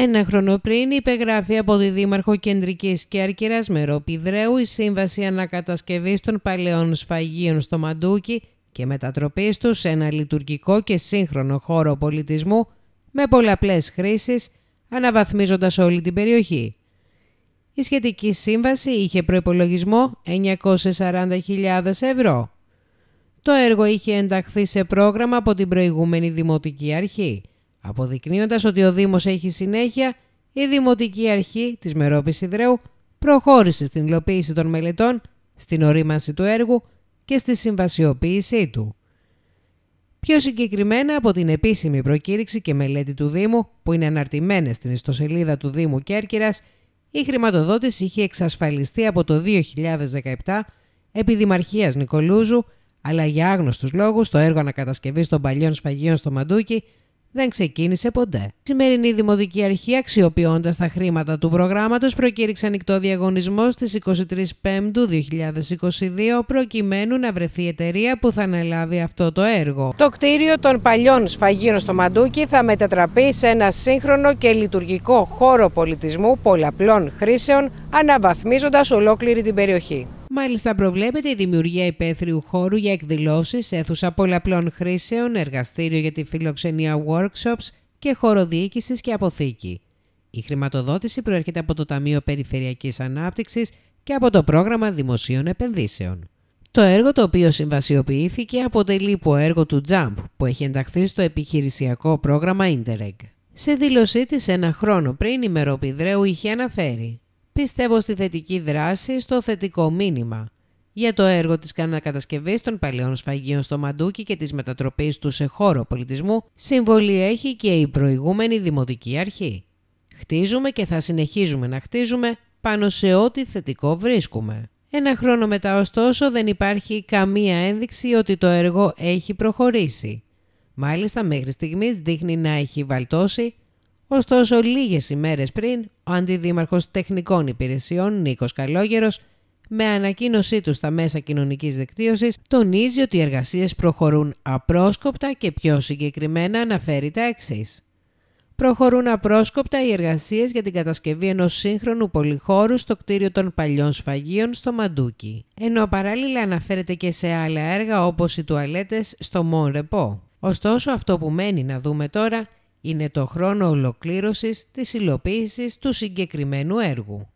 Ένα χρόνο πριν υπεγράφει από τη Δήμαρχο Κεντρικής και Μερόπιδρέου η Σύμβαση Ανακατασκευής των Παλαιών Σφαγίων στο Μαντούκι και μετατροπής του σε ένα λειτουργικό και σύγχρονο χώρο πολιτισμού με πολλαπλές χρήσεις, αναβαθμίζοντας όλη την περιοχή. Η σχετική σύμβαση είχε προπολογισμό 940.000 ευρώ. Το έργο είχε ενταχθεί σε πρόγραμμα από την προηγούμενη Δημοτική Αρχή – Αποδεικνύοντας ότι ο Δήμος έχει συνέχεια, η Δημοτική Αρχή της Μερόπης Ιδρέου προχώρησε στην υλοποίηση των μελετών, στην ορίμανση του έργου και στη συμβασιοποίησή του. Πιο συγκεκριμένα από την επίσημη προκήρυξη και μελέτη του Δήμου που είναι αναρτημένες στην ιστοσελίδα του Δήμου Κέρκυρας, η χρηματοδότηση είχε εξασφαλιστεί από το 2017 επί Δημαρχίας Νικολούζου, αλλά για άγνωστους λόγους το έργο ανακατασκευής των παλιών σφαγείων στο Μαντούκι δεν ξεκίνησε ποτέ. Η σημερινή Δημοτική Αρχή, αξιοποιώντας τα χρήματα του προγράμματος, προκήρυξε ανοιχτό διαγωνισμό στις 23 Πέμπτου 2022, προκειμένου να βρεθεί εταιρεία που θα αναλάβει αυτό το έργο. Το κτίριο των παλιών σφαγίων στο Μαντούκι θα μετατραπεί σε ένα σύγχρονο και λειτουργικό χώρο πολιτισμού πολλαπλών χρήσεων, αναβαθμίζοντας ολόκληρη την περιοχή. Μάλιστα προβλέπεται η δημιουργία υπαίθριου χώρου για εκδηλώσεις, αίθουσα πολλαπλών χρήσεων, εργαστήριο για τη φιλοξενία workshops και χώρο διοίκησης και αποθήκη. Η χρηματοδότηση προέρχεται από το Ταμείο Περιφερειακής Ανάπτυξης και από το Πρόγραμμα Δημοσίων Επενδύσεων. Το έργο το οποίο συμβασιοποιήθηκε αποτελεί έργο του Jump που έχει ενταχθεί στο επιχειρησιακό πρόγραμμα Interreg. Σε δήλωσή της ένα χρόνο πριν η είχε αναφέρει πιστεύω στη θετική δράση, στο θετικό μήνυμα. Για το έργο της κανακατασκευής των παλαιών σφαγίων στο Μαντούκι και της μετατροπής του σε χώρο πολιτισμού, συμβολή έχει και η προηγούμενη Δημοτική Αρχή. Χτίζουμε και θα συνεχίζουμε να χτίζουμε πάνω σε ό,τι θετικό βρίσκουμε. Ένα χρόνο μετά ωστόσο δεν υπάρχει καμία ένδειξη ότι το έργο έχει προχωρήσει. Μάλιστα μέχρι στιγμής δείχνει να έχει βαλτώσει Ωστόσο, λίγες ημέρες πριν, ο Αντιδήμαρχος Τεχνικών Υπηρεσιών Νίκος Καλόγερος με ανακοίνωσή του στα μέσα κοινωνικής δικτύωσης, τονίζει ότι οι εργασίες προχωρούν απρόσκοπτα και πιο συγκεκριμένα αναφέρει τα εξής. Προχωρούν απρόσκοπτα οι εργασίες για την κατασκευή ενός σύγχρονου πολυχώρου στο κτίριο των παλιών σφαγίων στο Μαντούκι, ενώ παράλληλα αναφέρεται και σε άλλα έργα όπως οι τουαλέτες στο Μον Ρεπό. Ωστόσο αυτό που μένει να δούμε τώρα είναι το χρόνο ολοκλήρωσης της υλοποίησης του συγκεκριμένου έργου.